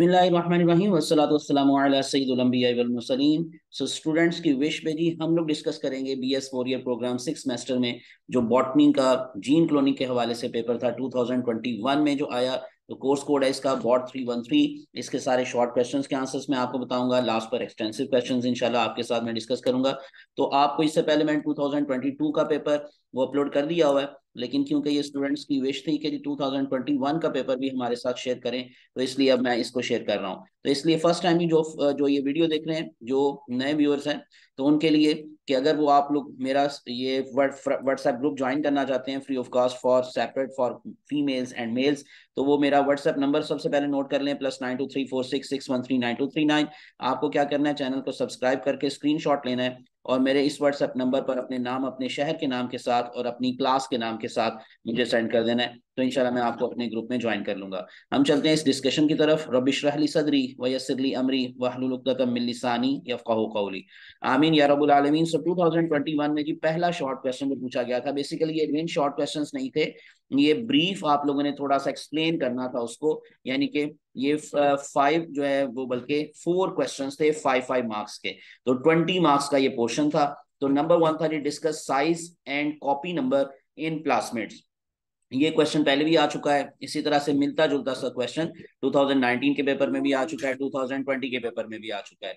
So students की wish पे जी हम लोग डिस्कस करेंगे B S four year program six semester में जो बॉटनी का जीन क्लोनिंग के हवाले से पेपर था 2021 में जो आया तो कोर्स कोड है इसका बॉट थ्री वन थ्री इसके सारे शॉर्ट क्वेश्चंस के आंसर्स मैं आपको बताऊंगा लास्ट पर एक्सटेंसिव क्वेश्चंस इंशाल्लाह आपके साथ मैं डिस्कस करूंगा तो आपको इससे पहले मैंने 2022 का पेपर वो अपलोड कर दिया हुआ है लेकिन क्योंकि ये स्टूडेंट्स की विश थी कि 2021 का पेपर भी हमारे साथ शेयर करें तो इसलिए अब मैं इसको शेयर कर रहा हूँ तो इसलिए फर्स्ट टाइम ही जो जो ये वीडियो देख रहे हैं जो नए व्यूअर्स हैं तो उनके लिए कि अगर वो आप लोग मेरा ये व्हाट्सएप ग्रुप ज्वाइन करना चाहते हैं free of cost for separate for females and males तो वो मेरा व्हाट्सएप नंबर सबसे पहले नोट कर लें plus nine two three four six six one three nine two three nine आपको क्या करना है चैनल को सब्सक्राइब करके स्क्रीनशॉट लेना है और मेरे इस व्हाट्सएप नंबर पर अपने नाम अपने शहर के नाम के साथ और अपनी क्लास के नाम के साथ मुझे सेंड कर देना है तो इनशाला मैं आपको अपने ग्रुप में ज्वाइन कर लूंगा हम चलते हैं इस डिस्कशन की तरफ रबिशरहली सदरी वयसरली अमरी वहलुलसानी कौली आमीन या रबुल आलमीन सो 2021 में जी पहला शॉर्ट क्वेश्चन जो पूछा गया था बेसिकली ये मेन शॉर्ट क्वेश्चन नहीं थे ये ब्रीफ आप लोगों ने थोड़ा सा एक्सप्लेन करना था उसको यानी कि ये फाइव जो है वो बल्कि फोर क्वेश्चन थे फाइव फाइव मार्क्स के तो ट्वेंटी मार्क्स का ये पोर्शन था तो नंबर वन था जी discuss size and copy number in plasmids ये क्वेश्चन पहले भी आ चुका है इसी तरह से मिलता जुलता सा क्वेश्चन 2019 के पेपर में भी आ चुका है 2020 के पेपर में भी आ चुका है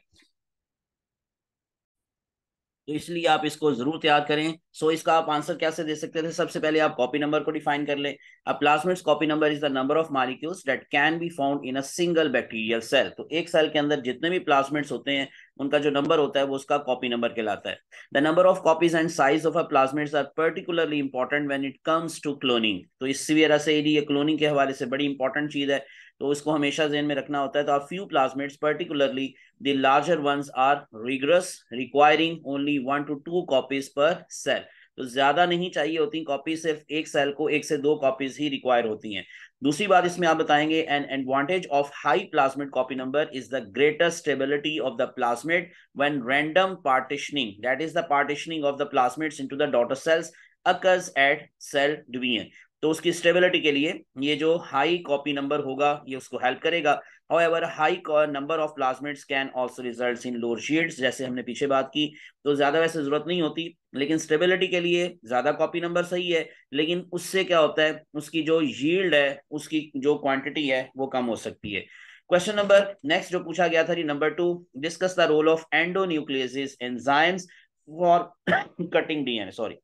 तो इसलिए आप इसको जरूर तैयार करें सो so, इसका आप आंसर कैसे दे सकते थे सबसे पहले आप कॉपी नंबर को डिफाइन कर लें अब plasmids copy number is the number of molecules that can be found in a single bacterial cell तो एक सेल के अंदर जितने भी प्लास्मेट्स होते हैं उनका जो नंबर होता है वो उसका कॉपी नंबर कहलाता है the number of copies and size of a plasmids are particularly important when it comes to cloning तो इस वजह से ये क्लोनिंग के हवाले से बड़ी इंपॉर्टेंट चीज है तो इसको हमेशा जेन में रखना होता है तो few plasmids particularly the larger ones are rigorous requiring only one to two copies per cell तो ज्यादा नहीं चाहिए होती कॉपी सिर्फ एक सेल को एक से दो कॉपीज ही रिक्वायर होती हैं दूसरी बात इसमें आप बताएंगे an advantage of high plasmid copy number is the greater stability of the plasmid when random partitioning that is the partitioning of the plasmids into the daughter cells occurs at cell division तो उसकी stability के लिए ये जो high copy number होगा ये उसको help करेगा however high number of plasmids can also result in lower seeds जैसे हमने पीछे बात की तो ज्यादा वैसे जरूरत नहीं होती लेकिन स्टेबिलिटी के लिए ज्यादा कॉपी नंबर सही है लेकिन उससे क्या होता है उसकी जो यील्ड है उसकी जो क्वांटिटी है वो कम हो सकती है क्वेश्चन नंबर नेक्स्ट जो पूछा गया था number two discuss the role of endonuclease enzymes for cutting DNA sorry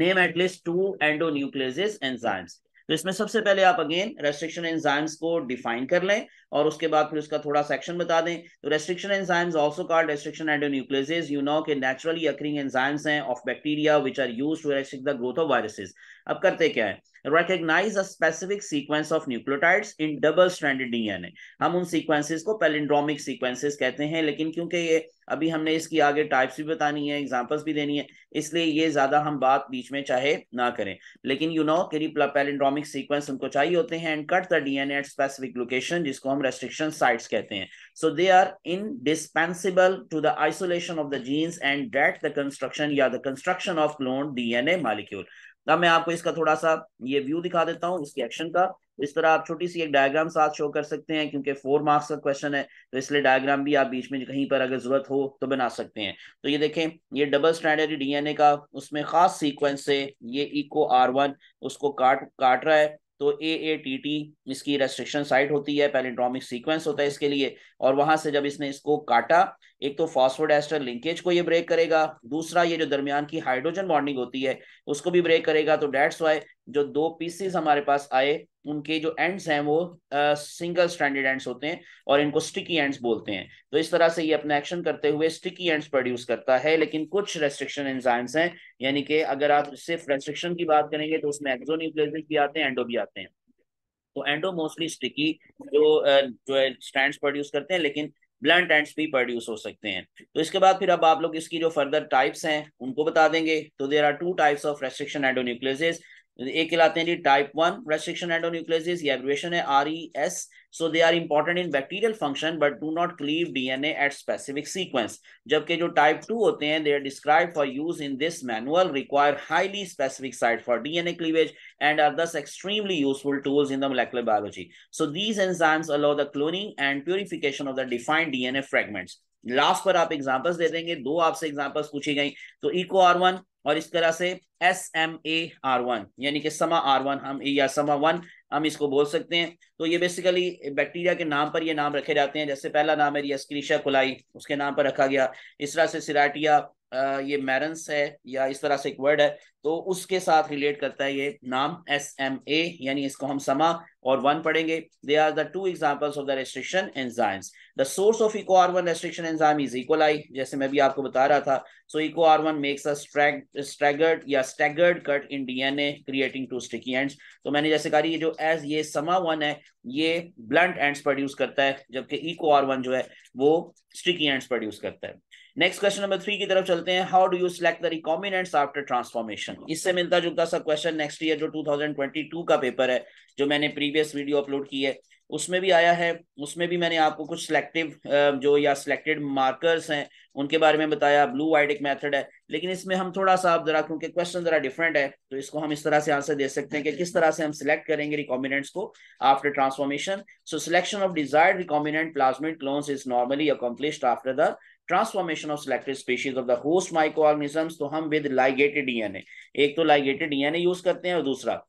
name at least two endonuclease enzymes तो इसमें सबसे पहले आप अगेन रेस्ट्रिक्शन एंजाइम्स को डिफाइन कर लें और उसके बाद फिर उसका थोड़ा सेक्शन बता दें तो restriction enzymes also called restriction endonucleases you know के नेचुरली अकरिंग एंजाइम्स हैं of bacteria which are used to restrict the growth of viruses अब करते क्या है recognize a specific sequence of nucleotides in double stranded DNA हम उन sequences को palindromic sequences कहते हैं लेकिन क्योंकि ये अभी हमने इसकी आगे टाइप्स भी बतानी है एग्जांपल्स भी देनी है इसलिए ये ज्यादा हम बात बीच में चाहे ना करें लेकिन यू नो कि पैलिंड्रोमिक सीक्वेंस उनको चाहिए होते हैं and cut the DNA at specific location जिसको हम term restriction sites कहते हैं so they are indispensable to the isolation of the genes and that the construction या the construction of cloned DNA molecule अब मैं आपको इसका थोड़ा सा ये व्यू दिखा देता हूँ इसके एक्शन का इस तरह आप छोटी सी एक डायग्राम साथ शो कर सकते हैं क्योंकि फोर मार्क्स का क्वेश्चन है तो इसलिए डायग्राम भी आप बीच में कहीं पर अगर जरूरत हो तो बना सकते हैं तो ये देखें ये डबल स्टैंडर्ड डीएनए का उसमें खास सीक्वेंस से ये इको आर वन उसको काट काट रहा है तो ए ए टी टी इसकी रेस्ट्रिक्शन साइट होती है पेलिड्रॉमिक सीक्वेंस होता है इसके लिए और वहां से जब इसने इसको काटा एक तो फॉस्फोड एस्टर लिंकेज को ये ब्रेक करेगा दूसरा ये जो दरमियान की हाइड्रोजन बॉन्डिंग होती है उसको भी ब्रेक करेगा तो डेट्स वाई जो दो पीसीस हमारे पास आए उनके जो एंड्स हैं वो सिंगल स्टैंडर्ड एंड्स होते हैं और इनको स्टिकी एंड्स बोलते हैं तो इस तरह से ये अपना एक्शन करते हुए स्टिकी एंड्स प्रोड्यूस करता है लेकिन कुछ रेस्ट्रिक्शन एंजाइम्स हैं यानी कि अगर आप सिर्फ रेस्ट्रिक्शन की बात करेंगे तो उसमें एक्जोन्यूक्लियोसिस भी आते हैं एंडो भी आते हैं तो एंडो मोस्टली स्टिकी जो जो स्टैंड प्रोड्यूस करते हैं लेकिन ब्लैंड एंड्स भी प्रोड्यूस हो सकते हैं तो इसके बाद फिर अब आप लोग इसकी जो फर्दर टाइप्स हैं उनको बता देंगे तो there are two types of restriction endonuclease ये तो कहलाते हैं जी टाइप वन रेस्ट्रिक्शन ये एब्रिवेशन है R E S so they are important in bacterial function but do not cleave DNA at specific sequence जबकि जो टाइप टू होते हैं they are describe for use in this manual require highly specific site for DNA cleavage and are thus extremely useful tools in the molecular biology so these enzymes allow the cloning and purification of last पर आप examples दे देंगे दो आपसे examples पूछी गई तो eco R one और इस तरह से S M A R one यानी कि समा आर वन हम या समा वन हम इसको बोल सकते हैं तो ये बेसिकली बैक्टीरिया के नाम पर ये नाम रखे जाते हैं जैसे पहला नाम है रियस्क्रीशा कुलाई उसके नाम पर रखा गया इस तरह से सिराटिया ये मैरन्स है या इस तरह से एक वर्ड है तो उसके साथ रिलेट करता है ये नाम एस एम ए यानी इसको हम समा और वन पढ़ेंगे they are the two examples of the restriction enzymes the source of Eco R one restriction enzyme is E coli जैसे मैं भी आपको बता रहा था so Eco R one makes staggered या staggered cut in a creating two sticky end तो मैंने जैसे कहा जो एज ये समा वन है ये ब्लंट एंड्स प्रोड्यूस करता है जबकि इको आर वन जो है वो स्टिकी एंड्स प्रोड्यूस करता है नेक्स्ट क्वेश्चन नंबर थ्री की तरफ चलते हैं how do you select the recombinants after transformation इससे मिलता जुलता सा क्वेश्चन नेक्स्ट ईयर जो 2022 का पेपर है जो मैंने प्रीवियस वीडियो अपलोड की है उसमें भी आया है उसमें भी मैंने आपको कुछ सिलेक्टिव जो या सिलेक्टेड मार्कर्स हैं उनके बारे में बताया ब्लू वाइट एक मेथड है लेकिन इसमें हम थोड़ा सा आप जरा क्योंकि क्वेश्चन जरा डिफरेंट है तो इसको हम इस तरह से आंसर दे सकते हैं कि किस तरह से हम सिलेक्ट करेंगे रिकॉम्बिनेंट्स को after transformation so selection of desired recombinant plasmid clones is normally accomplished after the transformation of selected species of the host micro organisms तो हम विद लाइगेटेड डीएनए एक तो लाइगेटेड डीएनए यूज करते हैं और दूसरा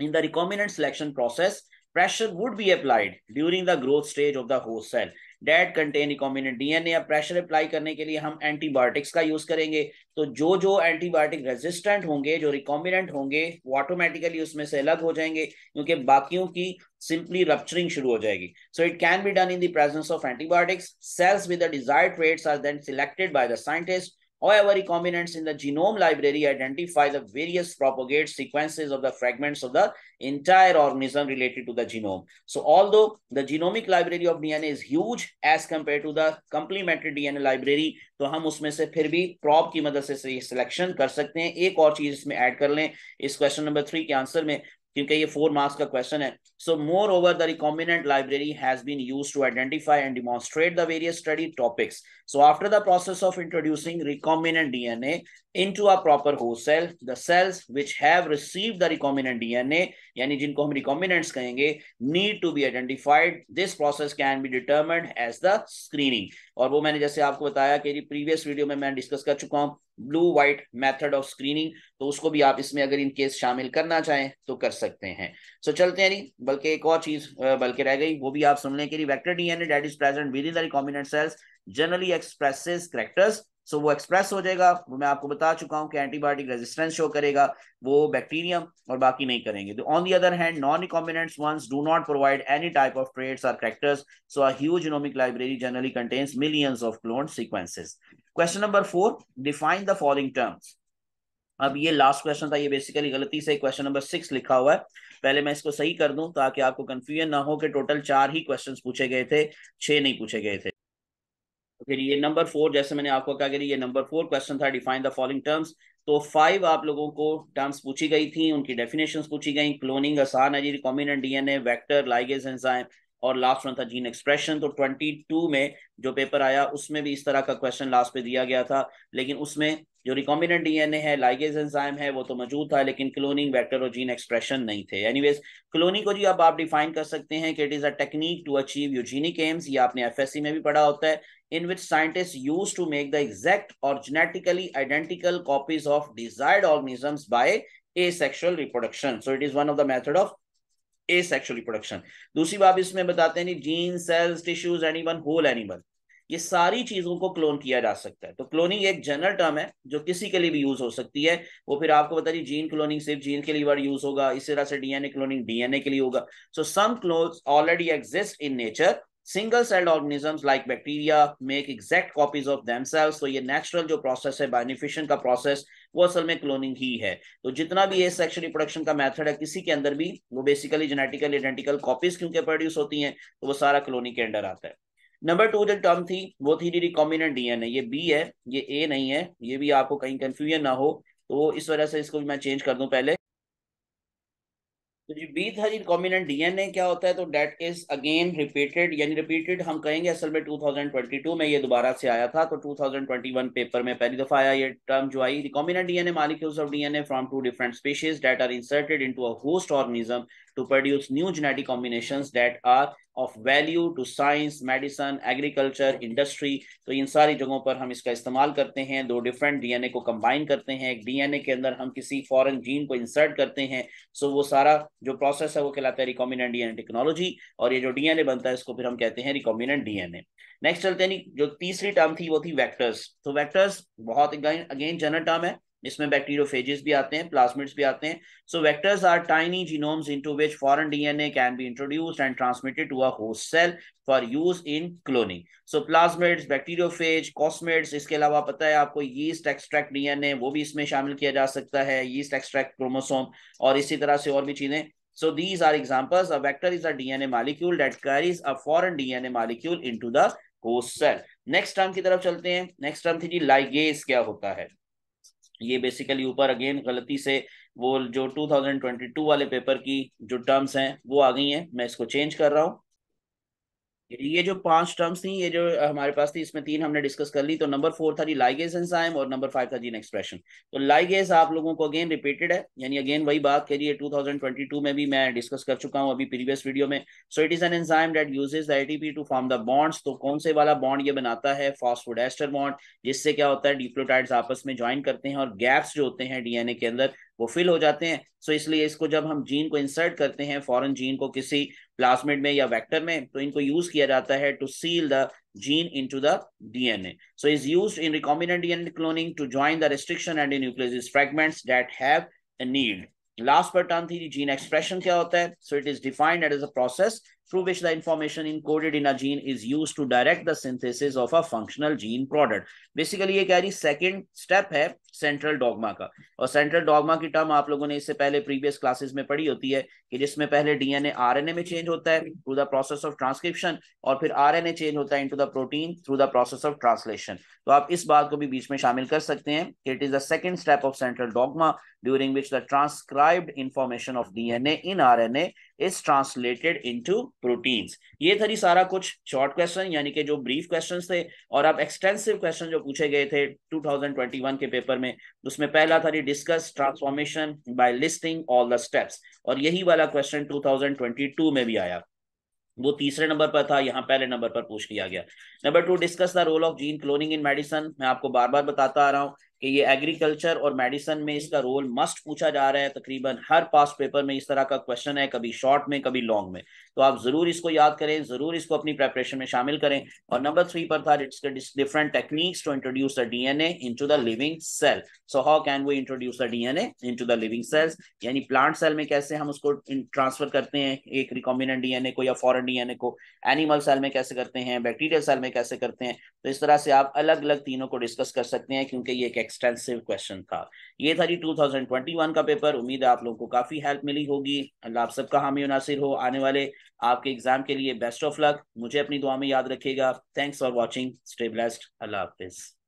in the recombinant selection process pressure would be applied during the growth stage of the host cell that contain recombinant DNA या pressure apply करने के लिए हम antibiotics का use करेंगे तो जो जो antibiotic resistant होंगे जो recombinant होंगे वो automatically उसमें से अलग हो जाएंगे क्योंकि बाकियों की simply rupturing शुरू हो जाएगी so it can be done in the presence of antibiotics cells with the desired traits are then selected by the scientists However, recombinants in the genome library identify the various propagate sequences of the fragments of the entire organism related to the genome. So although the genomic library of DNA is huge as compared to the complementary DNA library, so we can से फिर भी prop की मदद से selection कर सकते हैं एक और चीज इसमें ऐड कर answer. क्योंकि ये फोर मार्क्स का क्वेश्चन है so moreover the recombinant library has been use to identify and demonstrate the various study topics so after the process of introducing recombinant DNA into a proper whole cell the cells which have receive the recombinant DNA यानी जिनको हम recombinants कहेंगे need to be identified this process can be determined as the screening और वो मैंने जैसे आपको बताया कि प्रीवियस वीडियो में मैं डिस्कस कर चुका हूं blue white method of screening तो उसको भी आप इसमें अगर इन केस शामिल करना चाहें तो कर सकते हैं सो so, चलते हैं नहीं बल्कि एक और चीज बल्कि रह गई वो भी आप सुनने के लिए vector DNA that is present within the cells generally expresses characters so so, वो एक्सप्रेस हो जाएगा वो मैं आपको बता चुका हूँ कि एंटीबायोटिक रेजिस्टेंस शो करेगा वो बैक्टीरियम और बाकी नहीं करेंगे on the other hand non recombinant ones do not provide any type of traits or characters so a huge genomic library generally contains millions of clone sequences question number four define the following terms अब ये last question था ये basically गलती से question number six लिखा हुआ है पहले मैं इसको सही कर दूं ताकि आपको कंफ्यूजन ना हो कि टोटल चार ही क्वेश्चंस पूछे गए थे छह नहीं पूछे गए थे फिर ये नंबर फोर जैसे मैंने आपको कहा कि ये नंबर फोर क्वेश्चन था डिफाइन द फॉलोइंग टर्म्स तो फाइव आप लोगों को टर्म्स पूछी गई थी उनकी डेफिनेशंस पूछी गई क्लोनिंग आसान है जी recombinant DNA vector ligase enzyme और लास्ट वन था जीन एक्सप्रेशन तो 22 में जो पेपर आया उसमें भी इस तरह का क्वेश्चन लास्ट पे दिया गया था लेकिन उसमें जो रिकॉम्बिनेंट डीएनए है लाइगेज एंजाइम है वो तो मौजूद था लेकिन क्लोनिंग वेक्टर और जीन एक्सप्रेशन नहीं थे एनीवेज क्लोनिंग को जी अब आप डिफाइन कर सकते हैं कि it is a technique to achieve eugenic aims ये आपने एफ में भी पढ़ा होता है in which scientist use to make the exact और genetically identical copies of desired organisms by asexual reproduction so it is one of the method of asexual reproduction दूसरी बात इसमें बताते हैं gene cells tissues animal whole animal ये सारी चीजों को क्लोन किया जा सकता है तो क्लोनिंग एक जनरल टर्म है जो किसी के लिए भी यूज हो सकती है वो फिर आपको बता दी जीन क्लोनिंग सिर्फ जीन के लिए वर्ड यूज होगा इस तरह से डीएनए क्लोनिंग डीएनए के लिए होगा so some clones already exist in nature single celled organisms like bacteria make exact copies of themselves तो ये नेचुरल जो प्रोसेस है बायोनिफिशन का प्रोसेस वो असल में क्लोनिंग ही है तो जितना भी ये सेक्शुअल रिप्रोडक्शन का मेथड है किसी के अंदर भी वो बेसिकली जेनेटिकल आइडेंटिकल कॉपीज क्योंकि प्रोड्यूस होती हैं तो वो सारा क्लोनिंग के अंडर आता है नंबर टू जो टर्म थी वो थी डी रिकॉम्बिनेंट डीएनए ये बी है ये ए नहीं है ये भी आपको कहीं कंफ्यूजन ना हो तो इस वजह से इसको भी मैं चेंज कर दूं पहले तो जी बी थर्टीन कॉम्बिनेंट डीएनए क्या होता है तो डेट इज अगेन रिपीटेड यानी रिपीटेड हम कहेंगे असल में 2022 में ये दोबारा से आया था तो 2021 पेपर में पहली दफा आया ये टर्म जो आई recombinant DNA molecules of DNA from two different species that are inserted into a host organism to produce new genetic combinations that are of value to science, medicine, agriculture, industry. तो इन सारी जगहों पर हम इसका इस्तेमाल करते हैं दो डिफरेंट डीएनए को कंबाइन करते हैं एक डीएनए के अंदर हम किसी फॉरेन जीन को इंसर्ट करते हैं सो so वो सारा जो प्रोसेस है वो कहलाता है रिकॉम्बिनेंट डीएनए टेक्नोलॉजी और ये जो डीएनए बनता है इसको फिर हम कहते हैं रिकॉम्बिनेंट डीएनए नेक्स्ट चलते हैं जो तीसरी टर्म थी वो थी वैक्टर्स तो वैक्टर्स बहुत अगेन जनरल टर्म है बैक्टीरियो बैक्टीरियोफेजेस भी आते हैं प्लाज्मिड्स भी आते हैं so vectors are tiny genomes into which foreign DNA can be introduced and transmitted to a host cell for use in cloning so plasmids bacteriophage cosmids इसके अलावा पता है आपको यीस्ट एक्सट्रैक्ट डीएनए वो भी इसमें शामिल किया जा सकता है यीस्ट एक्सट्रैक्ट क्रोमोसोम और इसी तरह से और भी चीजें so these are examples a vector is a DNA molecule that carries a foreign DNA molecule into the host cell next term की तरफ चलते हैं नेक्स्ट टर्म थी जी लाइगेज क्या होता है ये बेसिकली ऊपर अगेन गलती से वो जो 2022 वाले पेपर की जो टर्म्स हैं वो आ गई हैं मैं इसको चेंज कर रहा हूँ ये जो पांच टर्म्स थी ये जो हमारे पास थी इसमें तीन हमने डिस्कस कर ली तो नंबर फोर था जी लाइगेज एंजाइम और नंबर फाइव था जीन एक्सप्रेशन तो लाइगेज आप लोगों को अगेन रिपीटेड है यानी अगेन वही बात करिए 2022 में भी मैं डिस्कस कर चुका हूँ अभी प्रीवियस वीडियो में so it is an enzyme that uses ATP to form the bonds तो कौन से वाला बॉन्ड ये बनाता है फॉस्फोड एस्टर बॉन्ड जिससे क्या होता है डिप्लोटाइड्स आपस में ज्वाइन करते हैं और गैप्स जो होते हैं डीएनए के अंदर वो फिल हो जाते हैं सो so इसलिए इसको जब हम जीन को इंसर्ट करते हैं फॉरन जीन को किसी प्लाज्मिड में या वेक्टर में तो इनको यूज किया जाता है to seal the gene in to the DNA so is use in recombinant DNA cloning to join the restriction endonucleases fragments that have need last पर टर्न थी जीन एक्सप्रेशन क्या होता है so it is defined at is a process through which the information encoded in a gene is used to direct the synthesis of a functional gene product. Basically ये कह रही second step है central dogma का और central dogma की term आप लोगों ने इससे पहले previous classes में पढ़ी होती है कि जिसमें पहले DNA RNA में change होता है through the process of transcription और फिर RNA change होता है into the protein through the process of translation. तो आप इस बात को भी बीच में शामिल कर सकते हैं कि it is the second step of central dogma during which the transcribed information of DNA in RNA is translated into proteins ये था सारा कुछ शॉर्ट क्वेश्चन यानी कि जो ब्रीफ क्वेश्चन थे और अब एक्सटेंसिव क्वेश्चन जो पूछे गए थे 2021 के पेपर में उसमें पहला था discuss transformation by listing all the steps और यही वाला क्वेश्चन 2022 में भी आया वो तीसरे नंबर पर था यहाँ पहले नंबर पर पूछ लिया गया number two discuss the role of gene cloning in medicine मैं आपको बार बार बताता आ रहा हूँ कि ये एग्रीकल्चर और मेडिसन में इसका रोल मस्ट पूछा जा रहा है तकरीबन हर पास पेपर में इस तरह का क्वेश्चन है कभी शॉर्ट में कभी लॉन्ग में तो आप जरूर इसको याद करें जरूर इसको अपनी प्रेपरेशन में शामिल करें और नंबर थ्री पर था it's different techniques to introduce the DNA into the living cell so how can वो introduce the DNA into the living cells यानी प्लांट सेल में कैसे हम उसको ट्रांसफर करते हैं एक रिकॉम्बिनेंट डीएनए को या फॉरन डीएनए को एनिमल सेल में कैसे करते हैं बैक्टीरियल सेल में कैसे करते हैं तो इस तरह से आप अलग अलग तीनों को डिस्कस कर सकते हैं क्योंकि ये एक एक्सटेंसिव क्वेश्चन था ये था जी 2021 का पेपर उम्मीद है आप लोगों को काफी हेल्प मिली होगी अल्लाह आप सबका हामी नासिर हो आने वाले आपके एग्जाम के लिए बेस्ट ऑफ लक मुझे अपनी दुआ में याद रखिएगा thanks for watching stay blessed अल्लाह हाफिज़